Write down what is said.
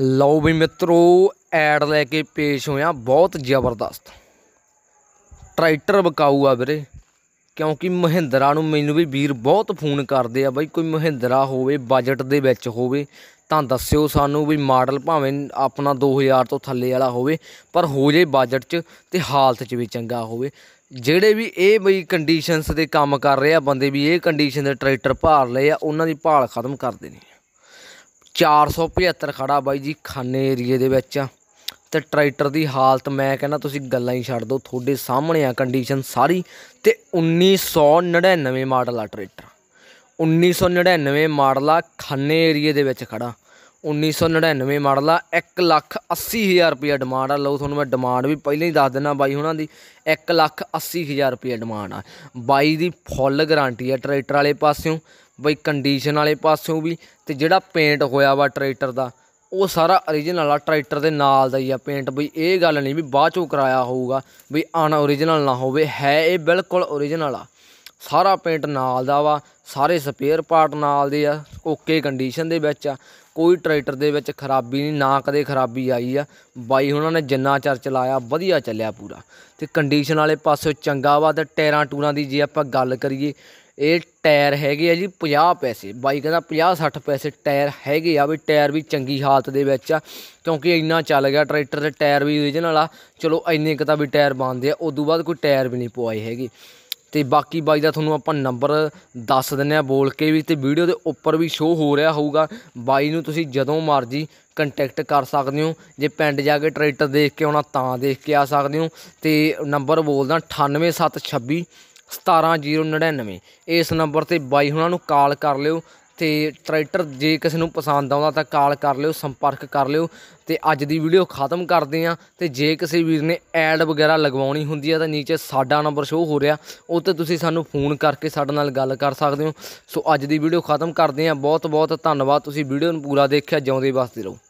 ਲਓ ਵੀ ਮਿੱਤਰੋ ਐਡ ਲੈ ਕੇ ਪੇਸ਼ ਹੋਇਆ ਬਹੁਤ ਜ਼ਬਰਦਸਤ ਟਰੈਕਟਰ ਬਕਾਊ ਆ ਵੀਰੇ ਕਿਉਂਕਿ ਮਹਿੰਦਰਾ ਨੂੰ ਮੈਨੂੰ ਵੀ ਵੀਰ ਬਹੁਤ ਫੋਨ ਕਰਦੇ ਆ ਬਾਈ ਕੋਈ ਮਹਿੰਦਰਾ ਹੋਵੇ ਬਜਟ ਦੇ ਵਿੱਚ ਹੋਵੇ ਤਾਂ ਦੱਸਿਓ ਸਾਨੂੰ ਵੀ ਮਾਡਲ ਭਾਵੇਂ ਆਪਣਾ 2000 ਤੋਂ ਥੱਲੇ ਵਾਲਾ ਹੋਵੇ ਪਰ ਹੋ ਜੇ ਬਜਟ 'ਚ ਤੇ ਹਾਲਤ 'ਚ ਵੀ ਚੰਗਾ ਹੋਵੇ ਜਿਹੜੇ ਵੀ ਇਹ ਬਈ ਕੰਡੀਸ਼ਨਸ ਦੇ ਕੰਮ ਕਰ ਰਹੇ ਆ ਬੰਦੇ ਵੀ ਇਹ ਕੰਡੀਸ਼ਨ ਦੇ ਟਰੈਕਟਰ ਭਾਰ ਲਏ ਆ ਉਹਨਾਂ ਦੀ ਭਾਲ ਖਤਮ ਕਰ ਦੇਣੀ 475 ਖੜਾ ਬਾਈ ਜੀ ਖਾਨੇ ਏਰੀਏ ਦੇ ਵਿੱਚ ਤੇ ਟਰੈਕਟਰ ਦੀ ਹਾਲਤ ਮੈਂ ਕਹਿੰਦਾ ਤੁਸੀਂ ਗੱਲਾਂ ਹੀ ਛੱਡ ਦਿਓ ਤੁਹਾਡੇ ਸਾਹਮਣੇ ਆ ਕੰਡੀਸ਼ਨ ਸਾਰੀ ਤੇ 1999 ਮਾਡਲ ਆ ਟਰੈਕਟਰ 1999 ਮਾਡਲ ਆ ਖਾਨੇ ਏਰੀਏ ਦੇ ਵਿੱਚ ਖੜਾ 1999 ਮਾਡਲ ਆ 180000 ਰੁਪਏ ਡਿਮਾਂਡ ਆ ਲਓ ਤੁਹਾਨੂੰ ਮੈਂ ਡਿਮਾਂਡ ਵੀ ਪਹਿਲਾਂ ਹੀ ਦੱਸ ਦਿੰਨਾ ਬਾਈ ਹੁਣਾਂ ਦੀ 180000 ਰੁਪਏ ਡਿਮਾਂਡ ਆ ਬਾਈ ਦੀ ਫੁੱਲ ਗਾਰੰਟੀ ਆ ਟਰੈਕਟਰ ਵਾਲੇ ਪਾਸਿਓਂ ਬਈ ਕੰਡੀਸ਼ਨ ਵਾਲੇ ਪਾਸੋਂ ਵੀ ਤੇ ਜਿਹੜਾ ਪੇਂਟ ਹੋਇਆ ਵਾ ਟਰੈਕਟਰ ਦਾ ਉਹ ਸਾਰਾ origignal ਆ ਟਰੈਕਟਰ ਦੇ ਨਾਲ ਦਾ ਹੀ ਆ ਪੇਂਟ ਬਈ ਇਹ ਗੱਲ ਨਹੀਂ ਵੀ ਬਾਅਦ ਚੋਂ ਕਰਾਇਆ ਹੋਊਗਾ ਬਈ ਅਨ origignal ਨਾ ਹੋਵੇ ਹੈ ਇਹ ਬਿਲਕੁਲ origignal ਆ ਸਾਰਾ ਪੇਂਟ ਨਾਲ ਦਾ ਵਾ ਸਾਰੇ ਸਪੇਅਰ ਪਾਰਟ ਨਾਲ ਦੇ ਆ ਓਕੇ ਕੰਡੀਸ਼ਨ ਦੇ ਵਿੱਚ ਆ ਕੋਈ ਟਰੈਕਟਰ ਦੇ ਵਿੱਚ ਖਰਾਬੀ ਨਹੀਂ ਨਾ ਕਦੇ ਖਰਾਬੀ ਆਈ ਆ ਬਾਈ ਉਹਨਾਂ ਨੇ ਜਿੰਨਾ ਚਰ ਚਲਾਇਆ ਵਧੀਆ ਚੱਲਿਆ ਪੂਰਾ ਤੇ ਕੰਡੀਸ਼ਨ ਵਾਲੇ ਪਾਸੇ ਚੰਗਾ ਵਾ ਤੇ ਟਾਇਰਾਂ ਟੂਰਾਂ ਦੀ ਜੇ ਆਪਾਂ ਗੱਲ ਕਰੀਏ ਇਹ ਟਾਇਰ ਹੈਗੇ ਆ ਜੀ 50 ਪੈਸੇ ਬਾਈ ਕਹਿੰਦਾ 50 60 ਪੈਸੇ ਟਾਇਰ ਹੈਗੇ ਆ ਵੀ ਟਾਇਰ ਵੀ ਚੰਗੀ ਹਾਲਤ ਦੇ ਵਿੱਚ ਆ ਕਿਉਂਕਿ ਇੰਨਾ ਚੱਲ ਗਿਆ ਟਰੈਕਟਰ ਦੇ ਟਾਇਰ ਵੀ ਓਰੀਜਨਲ ਆ ਚਲੋ ਇੰਨੇ ਕ ਤਾਂ ਵੀ ਟਾਇਰ ਬੰਦੇ ਆ ਉਦੋਂ ਬਾਅਦ ਕੋਈ ਟਾਇਰ ਵੀ ਨਹੀਂ ਪਵਾਏ ਹੈਗੇ ਤੇ ਬਾਕੀ ਬਾਈ ਦਾ ਤੁਹਾਨੂੰ ਆਪਾਂ ਨੰਬਰ ਦੱਸ ਦਿੰਨੇ ਆ ਬੋਲ ਕੇ ਵੀ ਤੇ ਵੀਡੀਓ ਦੇ ਉੱਪਰ ਵੀ ਸ਼ੋ ਹੋ ਰਿਹਾ ਹੋਊਗਾ ਬਾਈ ਨੂੰ ਤੁਸੀਂ ਜਦੋਂ ਮਰਜ਼ੀ ਕੰਟੈਕਟ ਕਰ ਸਕਦੇ ਹੋ ਜੇ ਪਿੰਡ ਜਾ ਕੇ ਟਰੈਕਟਰ ਦੇਖ ਕੇ ਆਉਣਾ ਤਾਂ ਦੇਖ ਕੇ ਆ ਸਕਦੇ ਹੋ ਤੇ ਨੰਬਰ ਬੋਲਦਾ 98726 17099 ਇਸ ਨੰਬਰ ਤੇ ਬਾਈ ਹੁਣਾਂ ਨੂੰ ਕਾਲ ਕਰ ਲਿਓ ਤੇ ਟਰੈਕਟਰ ਜੇ ਕਿਸੇ ਨੂੰ ਪਸੰਦ ਆਉਂਦਾ ਤਾਂ ਕਾਲ ਕਰ ਲਿਓ ਸੰਪਰਕ ਕਰ ਲਿਓ ਤੇ ਅੱਜ ਦੀ ਵੀਡੀਓ ਖਤਮ ਕਰਦੇ ਆ ਤੇ ਜੇ ਕਿਸੇ ਵੀਰ ਨੇ ਐਡ ਵਗੈਰਾ ਲਗਵਾਉਣੀ ਹੁੰਦੀ ਆ ਤਾਂ نیچے ਸਾਡਾ ਨੰਬਰ ਸ਼ੋ ਹੋ ਰਿਹਾ ਉਹ ਤੇ ਤੁਸੀਂ ਸਾਨੂੰ ਫੋਨ ਕਰਕੇ ਸਾਡੇ ਨਾਲ ਗੱਲ ਕਰ ਸਕਦੇ ਹੋ ਸੋ ਅੱਜ ਦੀ ਵੀਡੀਓ ਖਤਮ ਕਰਦੇ ਆ ਬਹੁਤ ਬਹੁਤ ਧੰਨਵਾਦ ਤੁਸੀਂ ਵੀਡੀਓ ਨੂੰ ਪੂਰਾ ਦੇਖਿਆ ਜਿਉਂਦੇ ਵਸਦੇ ਰਹੋ